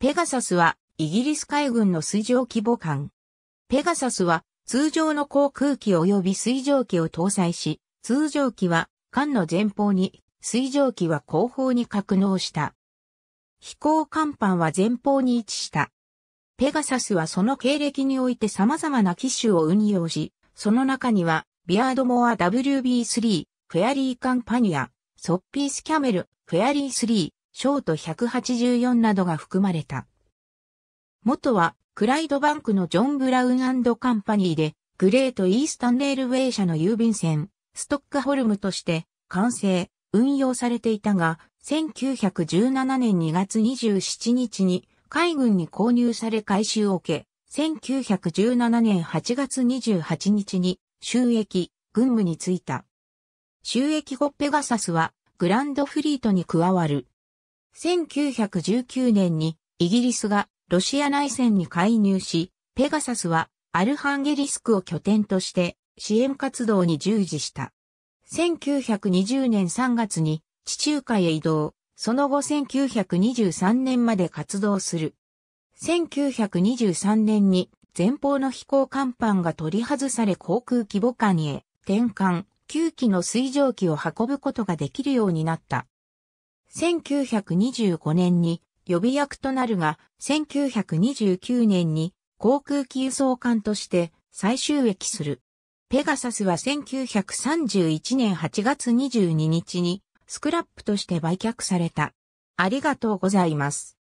ペガサスはイギリス海軍の水上規模艦。ペガサスは通常の航空機及び水上機を搭載し、通常機は艦の前方に、水上機は後方に格納した。飛行甲板は前方に位置した。ペガサスはその経歴において様々な機種を運用し、その中には、ビアードモア WB3、フェアリーカンパニア、ソッピースキャメル、フェアリー3、ショート184などが含まれた。元は、クライドバンクのジョン・ブラウンカンパニーで、グレート・イースタンレールウェイ社の郵便船、ストックホルムとして、完成、運用されていたが、1917年2月27日に海軍に購入され回収を受け、1917年8月28日に収益、軍務に就いた。収益後ペガサスはグランドフリートに加わる。1919年にイギリスがロシア内戦に介入し、ペガサスはアルハンゲリスクを拠点として支援活動に従事した。1920年3月に地中海へ移動、その後1923年まで活動する。1923年に前方の飛行甲板が取り外され航空規模艦へ転換、9機の水蒸気を運ぶことができるようになった。1925年に予備役となるが、1929年に航空機輸送艦として最終益する。ペガサスは1931年8月22日にスクラップとして売却された。ありがとうございます。